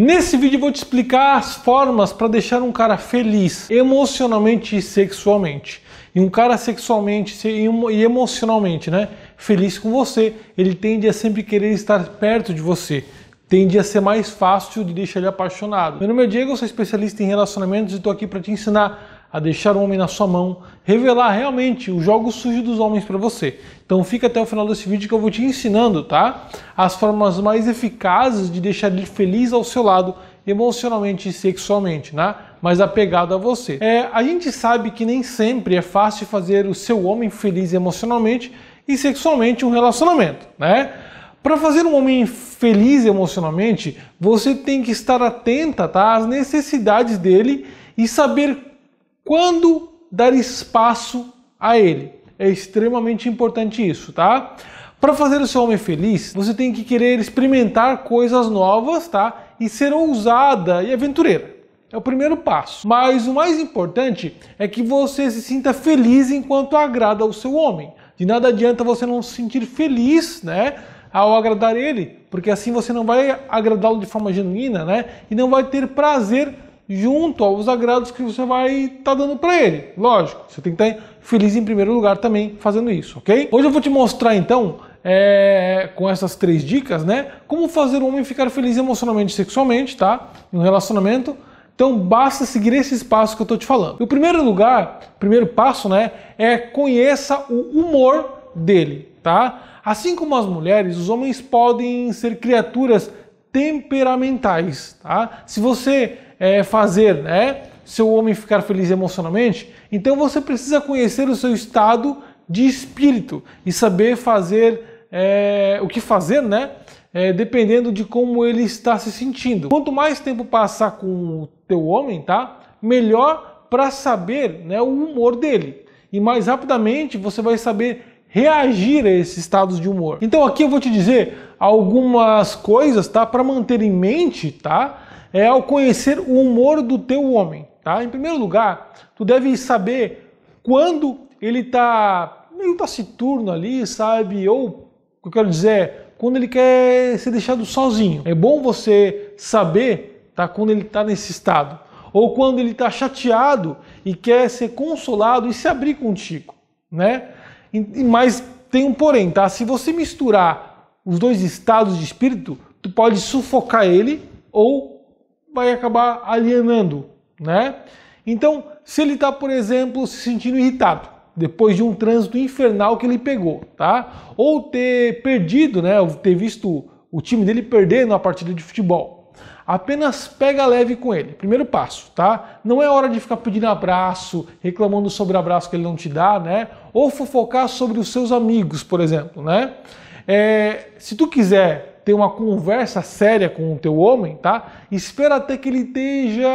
Nesse vídeo vou te explicar as formas para deixar um cara feliz emocionalmente e sexualmente. E um cara sexualmente e emocionalmente, né? Feliz com você, ele tende a sempre querer estar perto de você. Tende a ser mais fácil de deixar ele apaixonado. Meu nome é Diego, eu sou especialista em relacionamentos e estou aqui para te ensinar a deixar o homem na sua mão, revelar realmente o jogo sujo dos homens para você. Então fica até o final desse vídeo que eu vou te ensinando, tá? As formas mais eficazes de deixar ele feliz ao seu lado, emocionalmente e sexualmente, né? Mas apegado a você. É, a gente sabe que nem sempre é fácil fazer o seu homem feliz emocionalmente e sexualmente um relacionamento, né? Para fazer um homem feliz emocionalmente, você tem que estar atenta tá, às necessidades dele e saber quando dar espaço a ele. É extremamente importante isso, tá? Para fazer o seu homem feliz, você tem que querer experimentar coisas novas, tá? E ser ousada e aventureira. É o primeiro passo. Mas o mais importante é que você se sinta feliz enquanto agrada o seu homem. De nada adianta você não se sentir feliz, né? Ao agradar ele, porque assim você não vai agradá-lo de forma genuína, né? E não vai ter prazer junto aos agrados que você vai estar tá dando para ele. Lógico, você tem que estar tá feliz em primeiro lugar também fazendo isso, ok? Hoje eu vou te mostrar então, é, com essas três dicas, né, como fazer o homem ficar feliz emocionalmente e sexualmente, tá? No relacionamento. Então basta seguir esses passos que eu estou te falando. E o primeiro lugar, primeiro passo, né, é conheça o humor dele, tá? Assim como as mulheres, os homens podem ser criaturas temperamentais, tá? Se você é, fazer, né? Seu homem ficar feliz emocionalmente. Então você precisa conhecer o seu estado de espírito e saber fazer é, o que fazer, né? É, dependendo de como ele está se sentindo. Quanto mais tempo passar com o teu homem, tá? Melhor para saber né, o humor dele. E mais rapidamente você vai saber reagir a esses estados de humor. Então aqui eu vou te dizer algumas coisas, tá? Para manter em mente, tá? é ao conhecer o humor do teu homem, tá? Em primeiro lugar, tu deve saber quando ele está meio taciturno ali, sabe? Ou, o que eu quero dizer, quando ele quer ser deixado sozinho. É bom você saber, tá? Quando ele está nesse estado. Ou quando ele está chateado e quer ser consolado e se abrir contigo, né? mas tem um porém, tá? Se você misturar os dois estados de espírito, tu pode sufocar ele ou vai acabar alienando, né? Então, se ele está, por exemplo, se sentindo irritado, depois de um trânsito infernal que ele pegou, tá? Ou ter perdido, né? Ou ter visto o time dele perder na partida de futebol. Apenas pega leve com ele. Primeiro passo, tá? Não é hora de ficar pedindo abraço, reclamando sobre o abraço que ele não te dá, né? Ou fofocar sobre os seus amigos, por exemplo, né? É, se tu quiser ter uma conversa séria com o teu homem, tá? Espera até que ele esteja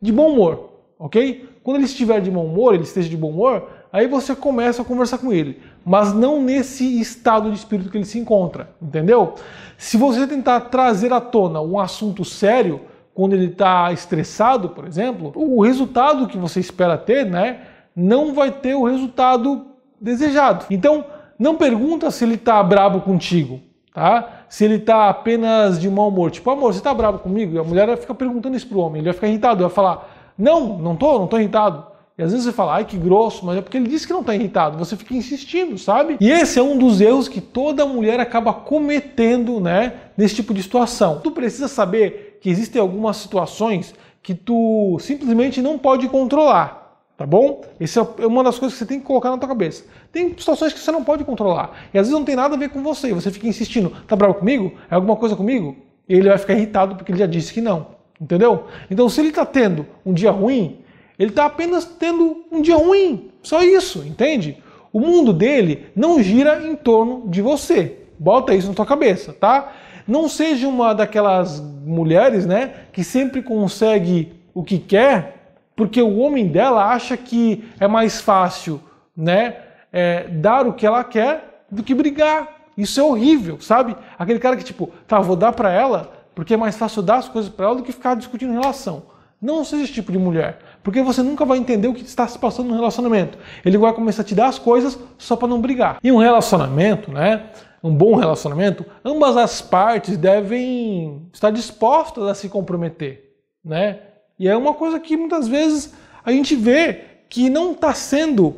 de bom humor, ok? Quando ele estiver de bom humor, ele esteja de bom humor, aí você começa a conversar com ele, mas não nesse estado de espírito que ele se encontra, entendeu? Se você tentar trazer à tona um assunto sério quando ele está estressado, por exemplo, o resultado que você espera ter, né, não vai ter o resultado desejado. Então, não pergunta se ele está brabo contigo tá? Se ele tá apenas de mau humor, tipo, amor, você tá bravo comigo? E a mulher fica perguntando isso pro homem, ele vai ficar irritado, vai falar, não, não tô, não tô irritado. E às vezes você fala, ai que grosso, mas é porque ele disse que não tá irritado, você fica insistindo, sabe? E esse é um dos erros que toda mulher acaba cometendo, né, nesse tipo de situação. Tu precisa saber que existem algumas situações que tu simplesmente não pode controlar. Tá bom? Essa é, é uma das coisas que você tem que colocar na tua cabeça. Tem situações que você não pode controlar. E às vezes não tem nada a ver com você. você fica insistindo. Tá bravo comigo? É alguma coisa comigo? E ele vai ficar irritado porque ele já disse que não. Entendeu? Então, se ele está tendo um dia ruim, ele está apenas tendo um dia ruim. Só isso, entende? O mundo dele não gira em torno de você. Bota isso na tua cabeça, tá? Não seja uma daquelas mulheres, né, que sempre consegue o que quer porque o homem dela acha que é mais fácil, né, é, dar o que ela quer do que brigar. Isso é horrível, sabe? Aquele cara que tipo, tá, vou dar para ela, porque é mais fácil dar as coisas para ela do que ficar discutindo relação. Não seja esse tipo de mulher, porque você nunca vai entender o que está se passando no relacionamento. Ele vai começar a te dar as coisas só para não brigar. E um relacionamento, né? Um bom relacionamento, ambas as partes devem estar dispostas a se comprometer, né? E é uma coisa que muitas vezes a gente vê que não está sendo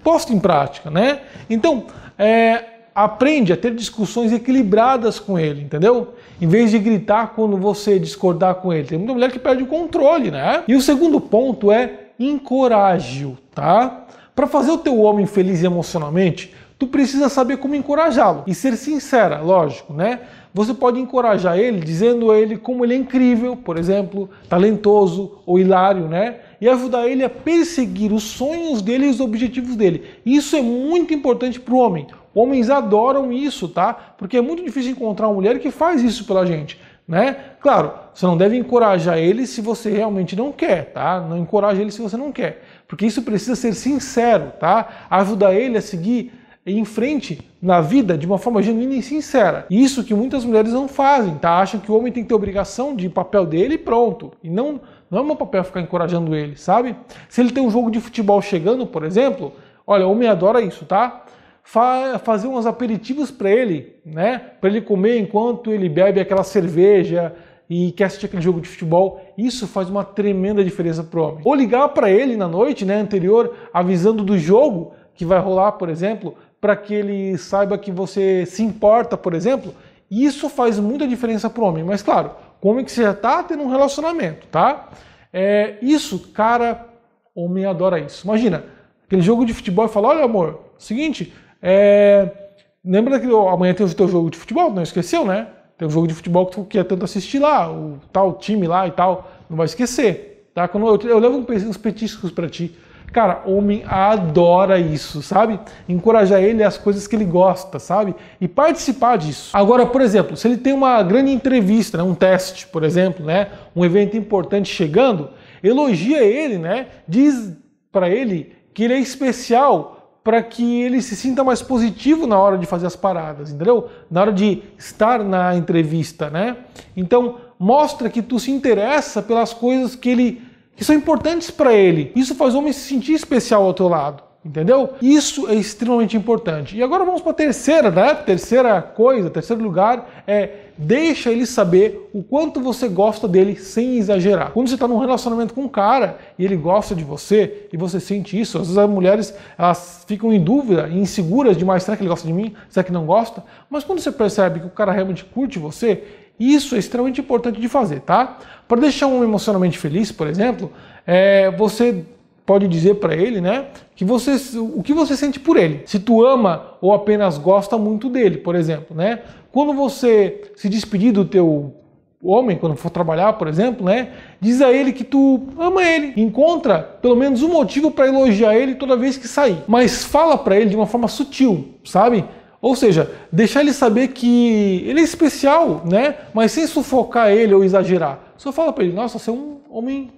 posto em prática, né? Então, é, aprende a ter discussões equilibradas com ele, entendeu? Em vez de gritar quando você discordar com ele. Tem muita mulher que perde o controle, né? E o segundo ponto é encoraje-o, tá? Para fazer o teu homem feliz emocionalmente, tu precisa saber como encorajá-lo e ser sincera, lógico, né? Você pode encorajar ele dizendo a ele como ele é incrível, por exemplo, talentoso ou hilário, né? E ajudar ele a perseguir os sonhos dele e os objetivos dele. Isso é muito importante para o homem. Homens adoram isso, tá? Porque é muito difícil encontrar uma mulher que faz isso pela gente. Né? Claro, você não deve encorajar ele se você realmente não quer, tá? Não encoraja ele se você não quer, porque isso precisa ser sincero, tá? Ajudar ele a seguir em frente na vida de uma forma genuína e sincera. isso que muitas mulheres não fazem, tá? Acham que o homem tem que ter obrigação de papel dele e pronto. E não, não é meu papel ficar encorajando ele, sabe? Se ele tem um jogo de futebol chegando, por exemplo, olha, o homem adora isso, tá? Fa fazer uns aperitivos para ele, né? Para ele comer enquanto ele bebe aquela cerveja, e quer assistir aquele jogo de futebol, isso faz uma tremenda diferença pro homem. Ou ligar para ele na noite, né, anterior, avisando do jogo que vai rolar, por exemplo, para que ele saiba que você se importa, por exemplo. Isso faz muita diferença para o homem, mas claro, como que você já está tendo um relacionamento, tá? É, isso, cara, homem adora isso. Imagina, aquele jogo de futebol e fala, olha amor, seguinte, é, lembra que amanhã tem o teu jogo de futebol, não esqueceu, né? Tem um jogo de futebol que tu quer tanto assistir lá, o tal time lá e tal, não vai esquecer, tá? Quando eu, eu levo uns petiscos para ti, Cara, homem adora isso, sabe? Encorajar ele às coisas que ele gosta, sabe? E participar disso. Agora, por exemplo, se ele tem uma grande entrevista, né? um teste, por exemplo, né? um evento importante chegando, elogia ele, né? Diz para ele que ele é especial para que ele se sinta mais positivo na hora de fazer as paradas, entendeu? Na hora de estar na entrevista, né? Então, mostra que tu se interessa pelas coisas que ele que são importantes para ele. Isso faz o homem se sentir especial ao teu lado. Entendeu? Isso é extremamente importante. E agora vamos para a terceira, né? Terceira coisa, terceiro lugar é deixa ele saber o quanto você gosta dele sem exagerar. Quando você está num relacionamento com um cara e ele gosta de você e você sente isso, às vezes as mulheres elas ficam em dúvida, inseguras demais, será que ele gosta de mim? Será que não gosta? Mas quando você percebe que o cara realmente curte você, isso é extremamente importante de fazer, tá? Para deixar um emocionalmente feliz, por exemplo, é, você pode dizer para ele, né, que você, o que você sente por ele. Se tu ama ou apenas gosta muito dele, por exemplo, né? Quando você se despedir do teu homem, quando for trabalhar, por exemplo, né, diz a ele que tu ama ele. Encontra pelo menos um motivo para elogiar ele toda vez que sair. Mas fala para ele de uma forma sutil, sabe? Ou seja, deixar ele saber que ele é especial, né? Mas sem sufocar ele ou exagerar. Só fala para ele: "Nossa, você é um homem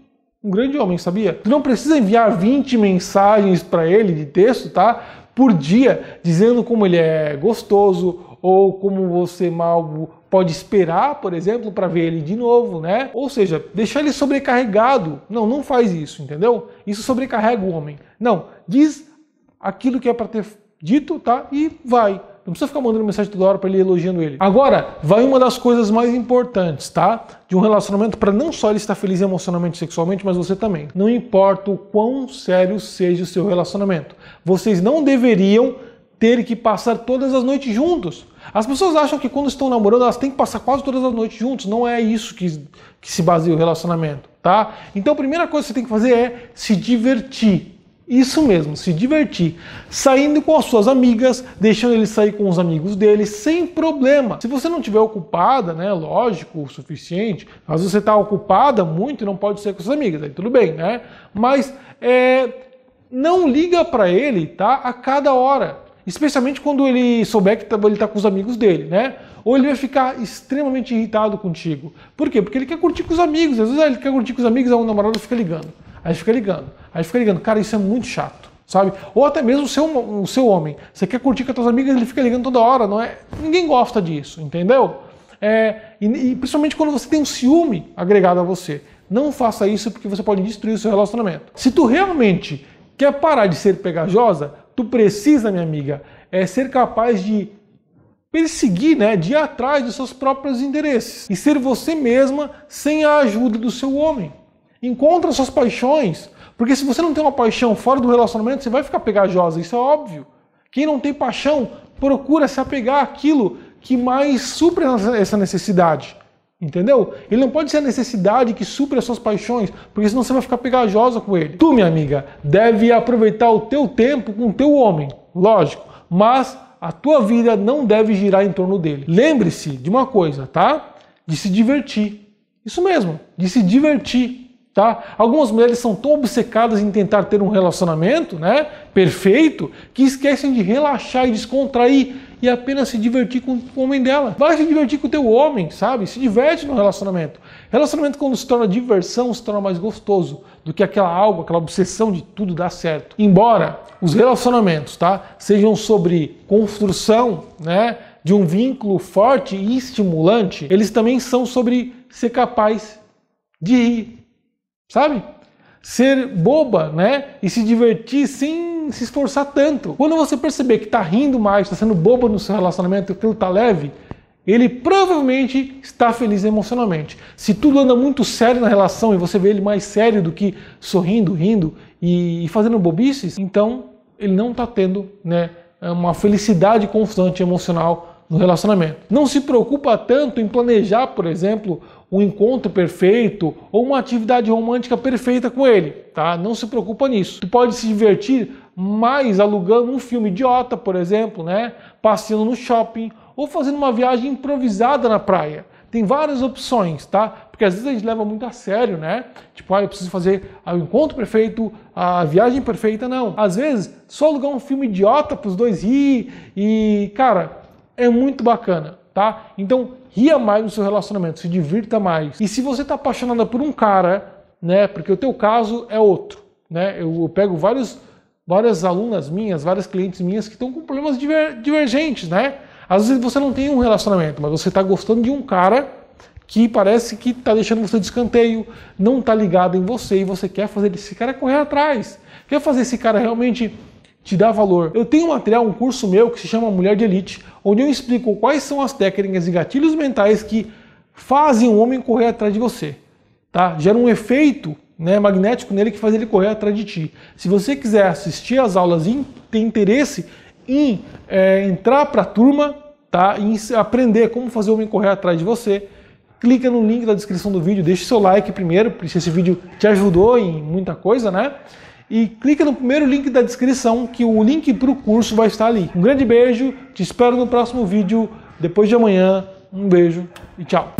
um grande homem, sabia? Tu não precisa enviar 20 mensagens para ele de texto, tá? Por dia, dizendo como ele é gostoso ou como você mal pode esperar, por exemplo, para ver ele de novo, né? Ou seja, deixar ele sobrecarregado. Não, não faz isso, entendeu? Isso sobrecarrega o homem. Não, diz aquilo que é para ter dito, tá? E vai. Não precisa ficar mandando mensagem toda hora para ele elogiando ele. Agora, vai uma das coisas mais importantes, tá? De um relacionamento para não só ele estar feliz emocionalmente e sexualmente, mas você também. Não importa o quão sério seja o seu relacionamento. Vocês não deveriam ter que passar todas as noites juntos. As pessoas acham que quando estão namorando, elas têm que passar quase todas as noites juntos. Não é isso que, que se baseia o relacionamento, tá? Então a primeira coisa que você tem que fazer é se divertir. Isso mesmo, se divertir. Saindo com as suas amigas, deixando ele sair com os amigos dele, sem problema. Se você não tiver ocupada, né, lógico, o suficiente, mas você está ocupada muito e não pode ser com suas amigas, aí tudo bem, né? Mas é, não liga para ele, tá? A cada hora. Especialmente quando ele souber que tá, ele está com os amigos dele, né? Ou ele vai ficar extremamente irritado contigo. Por quê? Porque ele quer curtir com os amigos. Às vezes ah, ele quer curtir com os amigos, aí o namorado fica ligando. Aí fica ligando. Aí fica ligando. Cara, isso é muito chato, sabe? Ou até mesmo o seu, o seu homem. Você quer curtir com as suas amigas, ele fica ligando toda hora, não é? Ninguém gosta disso, entendeu? É, e, e principalmente quando você tem um ciúme agregado a você. Não faça isso porque você pode destruir o seu relacionamento. Se tu realmente quer parar de ser pegajosa, tu precisa, minha amiga, é ser capaz de perseguir, né, de ir atrás dos seus próprios interesses e ser você mesma sem a ajuda do seu homem. Encontra suas paixões. Porque se você não tem uma paixão fora do relacionamento, você vai ficar pegajosa, isso é óbvio. Quem não tem paixão, procura se apegar àquilo que mais supre essa necessidade. Entendeu? Ele não pode ser a necessidade que supre as suas paixões, porque senão você vai ficar pegajosa com ele. Tu, minha amiga, deve aproveitar o teu tempo com o teu homem, lógico, mas a tua vida não deve girar em torno dele. Lembre-se de uma coisa, tá? De se divertir. Isso mesmo, de se divertir tá? Algumas mulheres são tão obcecadas em tentar ter um relacionamento, né, perfeito, que esquecem de relaxar e descontrair e apenas se divertir com o homem dela. Vai se divertir com o teu homem, sabe? Se diverte no relacionamento. Relacionamento quando se torna diversão, se torna mais gostoso do que aquela algo, aquela obsessão de tudo dar certo. Embora os relacionamentos, tá, sejam sobre construção, né, de um vínculo forte e estimulante, eles também são sobre ser capaz de rir, sabe? Ser boba, né? E se divertir sem se esforçar tanto. Quando você perceber que está rindo mais, está sendo boba no seu relacionamento, aquilo está leve, ele provavelmente está feliz emocionalmente. Se tudo anda muito sério na relação e você vê ele mais sério do que sorrindo, rindo e fazendo bobices, então ele não está tendo né, uma felicidade constante emocional no relacionamento. Não se preocupa tanto em planejar, por exemplo, um encontro perfeito ou uma atividade romântica perfeita com ele, tá? Não se preocupa nisso. Tu pode se divertir mais alugando um filme idiota, por exemplo, né? Passeando no shopping ou fazendo uma viagem improvisada na praia. Tem várias opções, tá? Porque às vezes a gente leva muito a sério, né? Tipo, ah, eu preciso fazer ah, o encontro perfeito, a viagem perfeita, não. Às vezes, só alugar um filme idiota para os dois rir e, cara, é muito bacana, tá? Então ria mais no seu relacionamento, se divirta mais. E se você está apaixonada por um cara, né? Porque o teu caso é outro, né? Eu, eu pego vários, várias alunas minhas, várias clientes minhas que estão com problemas diver, divergentes, né? Às vezes você não tem um relacionamento, mas você está gostando de um cara que parece que está deixando você de escanteio, não está ligado em você e você quer fazer esse cara correr atrás, quer fazer esse cara realmente te dá valor. Eu tenho um material, um curso meu que se chama Mulher de Elite, onde eu explico quais são as técnicas e gatilhos mentais que fazem o homem correr atrás de você. Tá? Gera um efeito né, magnético nele que faz ele correr atrás de ti. Se você quiser assistir às aulas e ter interesse em é, entrar para a turma, tá, em aprender como fazer o homem correr atrás de você, clica no link da descrição do vídeo, deixa seu like primeiro, se esse vídeo te ajudou em muita coisa, né? e clica no primeiro link da descrição que o link para o curso vai estar ali. Um grande beijo, te espero no próximo vídeo, depois de amanhã, um beijo e tchau!